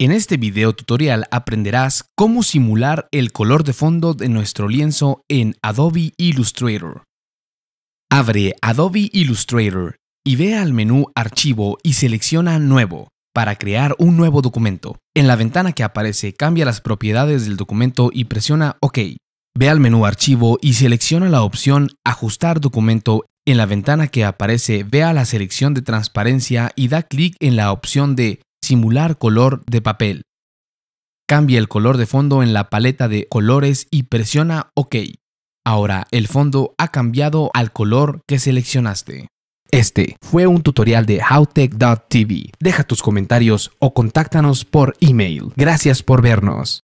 En este video tutorial aprenderás cómo simular el color de fondo de nuestro lienzo en Adobe Illustrator. Abre Adobe Illustrator y ve al menú Archivo y selecciona Nuevo para crear un nuevo documento. En la ventana que aparece cambia las propiedades del documento y presiona OK. Ve al menú Archivo y selecciona la opción Ajustar documento. En la ventana que aparece ve a la selección de transparencia y da clic en la opción de simular color de papel. Cambia el color de fondo en la paleta de colores y presiona OK. Ahora el fondo ha cambiado al color que seleccionaste. Este fue un tutorial de howtech.tv. Deja tus comentarios o contáctanos por email. Gracias por vernos.